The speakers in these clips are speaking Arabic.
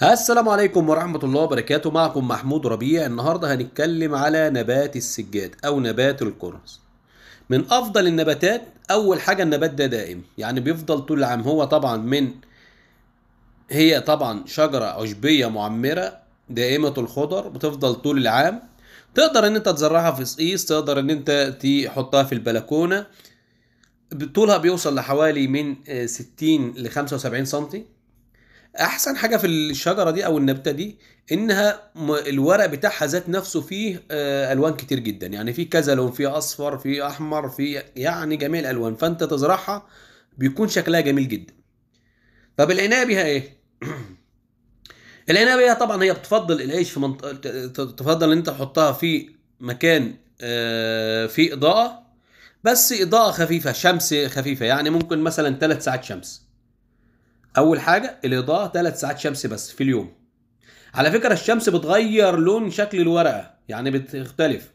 السلام عليكم ورحمة الله وبركاته معكم محمود ربيع النهاردة هنتكلم على نبات السجاد أو نبات الكرز من أفضل النباتات أول حاجة النبات ده دائم يعني بيفضل طول العام هو طبعا من هي طبعا شجرة عشبية معمرة دائمة الخضر بتفضل طول العام تقدر ان انت تزرعها في صقيص تقدر ان انت تحطها في البلكونة طولها بيوصل لحوالي من 60 آه، ل 75 سنتي احسن حاجه في الشجره دي او النبته دي انها الورق بتاعها ذات نفسه فيه آه، الوان كتير جدا يعني في كذا لون في اصفر في احمر في يعني جميع الالوان فانت تزرعها بيكون شكلها جميل جدا طب العنايه بيها ايه العنايه بيها طبعا هي بتفضل العيش في منطقه تفضل ان انت تحطها في مكان آه، فيه اضاءه بس اضاءه خفيفه شمس خفيفه يعني ممكن مثلا ثلاث ساعات شمس اول حاجه الاضاءه ثلاث ساعات شمس بس في اليوم على فكره الشمس بتغير لون شكل الورقه يعني بتختلف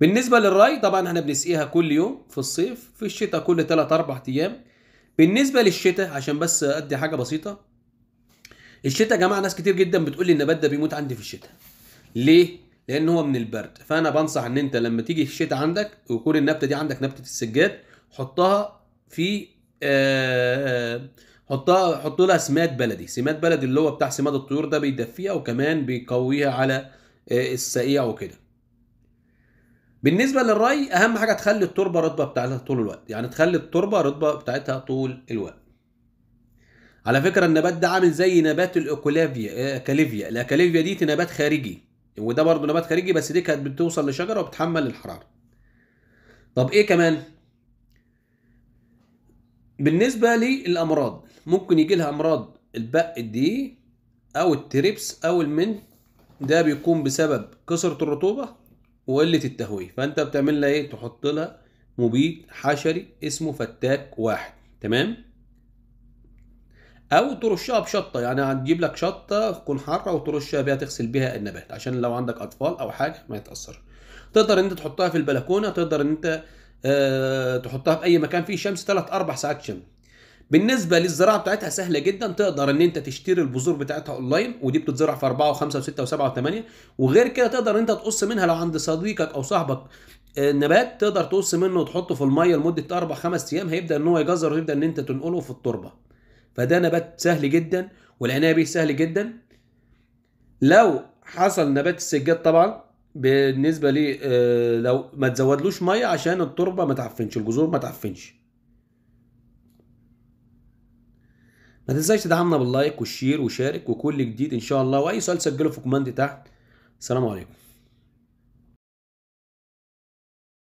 بالنسبه للري طبعا احنا بنسقيها كل يوم في الصيف في الشتاء كل 3 4 ايام بالنسبه للشتاء عشان بس ادي حاجه بسيطه الشتاء يا جماعه ناس كتير جدا بتقول لي النبات ده بيموت عندي في الشتاء ليه لان هو من البرد فانا بنصح ان انت لما تيجي الشتاء عندك ويكون النبته دي عندك نبته السجاد حطها في آه، آه، حطها حطوا لها سماد بلدي سماد بلدي اللي هو بتاع سماد الطيور ده بيدفيها وكمان بيقويها على آه، السقيع وكده بالنسبه للري اهم حاجه تخلي التربه رطبه بتاعتها طول الوقت يعني تخلي التربه رطبه بتاعتها طول الوقت على فكره النبات ده عامل زي نبات الاكولافيا كاليفيا الاكاليفيا دي نبات خارجي وده برضه نبات خارجي بس دي كانت بتوصل لشجره وبتحمل الحراره طب ايه كمان بالنسبة للأمراض ممكن يجي لها أمراض البق دي أو التريبس أو المن ده بيكون بسبب كثرة الرطوبة وقلة التهوية فأنت بتعمل لها إيه تحط لها مبيد حشري اسمه فتاك واحد تمام أو ترشها بشطة يعني هتجيب لك شطة تكون حارة وترشها بيها تغسل بيها النبات عشان لو عندك أطفال أو حاجة ما يتأثر تقدر ان انت تحطها في البلكونه تقدر ان انت آه، تحطها في اي مكان فيه شمس ثلاث اربع ساعات شمس بالنسبه للزراعه بتاعتها سهله جدا تقدر ان انت تشتري البذور بتاعتها اونلاين ودي بتتزرع في 4 و5 و6 و7 و8 وغير كده تقدر انت تقص منها لو عند صديقك او صاحبك آه، نبات تقدر تقص منه وتحطه في الميه لمده 4 5 ايام هيبدا ان هو يجزر ويبدا ان انت تنقله في التربه فده نبات سهل جدا والعنايه بيه سهل جدا لو حصل نبات السجاد طبعا بالنسبه لي آه، لو ما تزودلوش ميه عشان التربه ما تعفنش الجذور ما تعفنش ما تنساش تدعمنا باللايك والشير وشارك وكل جديد ان شاء الله واي سؤال سجله في كومنت تحت السلام عليكم